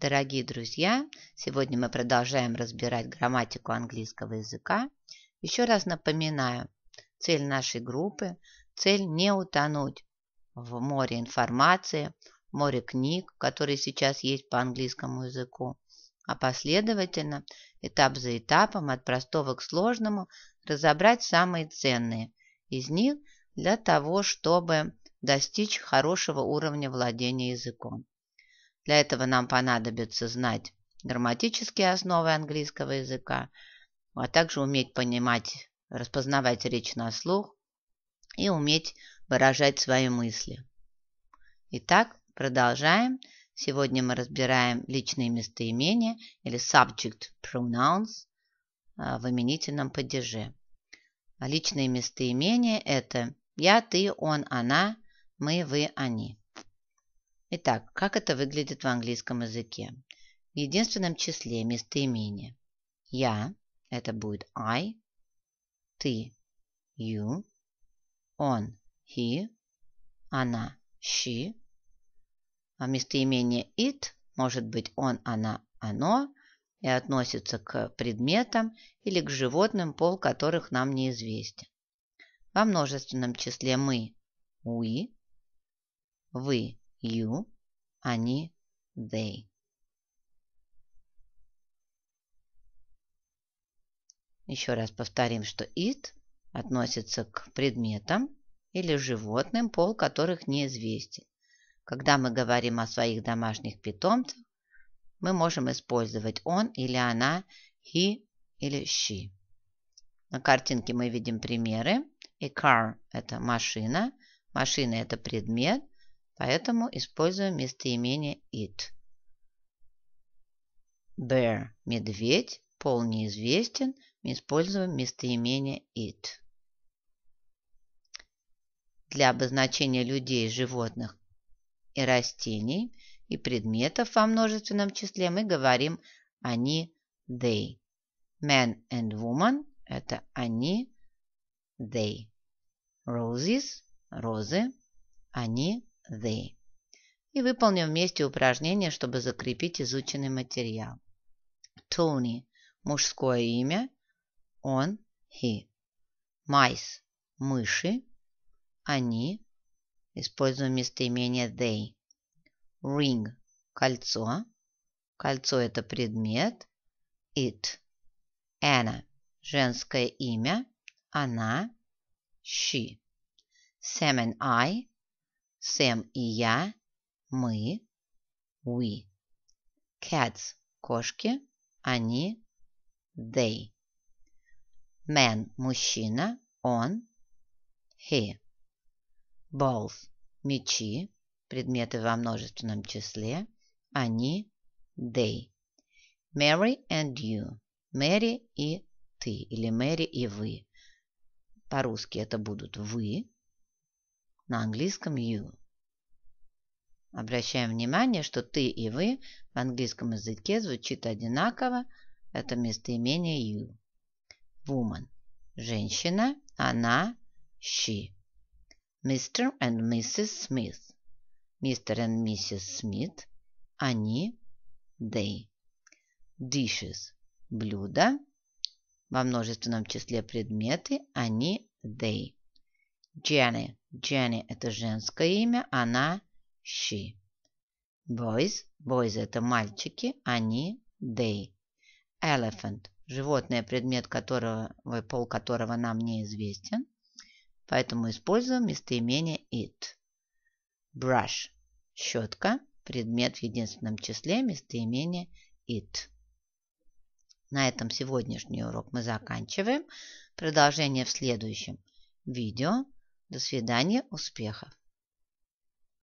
Дорогие друзья, сегодня мы продолжаем разбирать грамматику английского языка. Еще раз напоминаю, цель нашей группы – цель не утонуть в море информации, море книг, которые сейчас есть по английскому языку, а последовательно, этап за этапом, от простого к сложному, разобрать самые ценные из них для того, чтобы достичь хорошего уровня владения языком. Для этого нам понадобится знать грамматические основы английского языка, а также уметь понимать, распознавать речь на слух и уметь выражать свои мысли. Итак, продолжаем. Сегодня мы разбираем личные местоимения или subject pronouns а, в именительном падеже. Личные местоимения – это я, ты, он, она, мы, вы, они. Итак, как это выглядит в английском языке? В единственном числе местоимение. Я – это будет I, ты – you, он – he, она – she. А местоимение it может быть он, она, оно и относится к предметам или к животным, пол которых нам неизвестен. Во множественном числе мы – we, вы You, они, а they. Еще раз повторим, что it относится к предметам или животным, пол которых неизвестен. Когда мы говорим о своих домашних питомцах, мы можем использовать он или она, he или she. На картинке мы видим примеры. A car – это машина, машина – это предмет, Поэтому используем местоимение it. Bear – медведь, пол неизвестен. Мы используем местоимение it. Для обозначения людей, животных и растений и предметов во множественном числе мы говорим они, they. Man and woman – это они, they. Roses – розы, они, they. И выполним вместе упражнение, чтобы закрепить изученный материал. Tony – мужское имя, он – he. Mice – мыши, они, используем местоимение they. Ring – кольцо, кольцо – это предмет, it. Anna – женское имя, она, she. Sam and I Сэм и я, мы, we. Cats – кошки, они, they. Man – мужчина, он, he. Balls – мечи, предметы во множественном числе, они, they. Mary and you – Мэри и ты, или Мэри и вы. По-русски это будут вы, на английском you. Обращаем внимание, что ты и вы в английском языке звучит одинаково. Это местоимение you. Woman – женщина, она, she. Mr. and Mrs. Smith – мистер и миссис Смит, они, they. Dishes – блюда, во множественном числе предметы, они, they. Jenny Дженни – это женское имя, она – she. Boys – boys – это мальчики, они – they. Elephant – животное, предмет которого, пол которого нам неизвестен, поэтому используем местоимение it. Brush – щетка, предмет в единственном числе, местоимение it. На этом сегодняшний урок мы заканчиваем. Продолжение в следующем видео. До свидания, успехов!